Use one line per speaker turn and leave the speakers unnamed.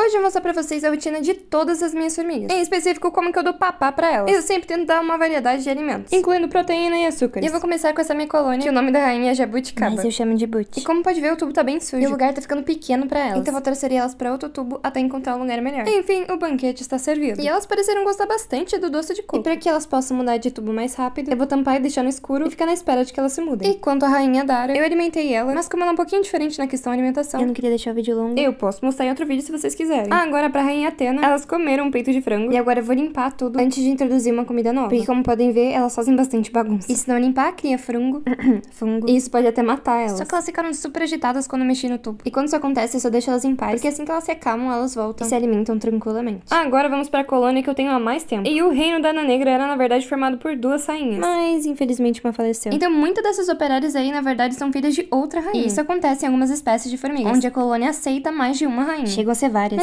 Hoje eu vou mostrar pra vocês a rotina de todas as minhas formigas. Em específico, como que eu dou papá pra elas. Eu sempre tento dar uma variedade de alimentos, incluindo proteína e açúcares. E eu vou começar com essa minha colônia, que o nome da rainha é jabuticaba. Mas eu chamo de Buti. E como pode ver, o tubo tá bem sujo. E o lugar tá ficando pequeno pra elas. Então eu vou transferir elas pra outro tubo até encontrar um lugar melhor. Enfim, o banquete está servido. E elas pareceram gostar bastante do doce de coco. E pra que elas possam mudar de tubo mais rápido, eu vou tampar e deixar no escuro e ficar na espera de que elas se mudem. E quanto à rainha Dara, eu alimentei ela, mas como ela é um pouquinho diferente na questão alimentação... Eu não queria deixar o vídeo longo. Eu posso mostrar em outro vídeo se vocês quiserem quiserem. Ah, agora pra Rainha Atena, elas comeram um peito de frango. E agora eu vou limpar tudo antes de introduzir uma comida nova. Porque como podem ver, elas fazem bastante bagunça. E se não limpar, cria frango. fungo. E isso pode até matar elas. Só que elas ficaram super agitadas quando mexi no tubo. E quando isso acontece, eu só deixo elas em paz. Porque assim que elas se acalmam, elas voltam e se alimentam tranquilamente. Ah, agora vamos pra colônia que eu tenho há mais tempo. E o reino da Ana Negra era, na verdade, formado por duas rainhas. Mas, infelizmente, uma faleceu. Então, muitas dessas operárias aí, na verdade, são filhas de outra rainha. E isso acontece em algumas espécies de formigas. Onde a colônia aceita mais de uma rainha. Chegou a ser várias.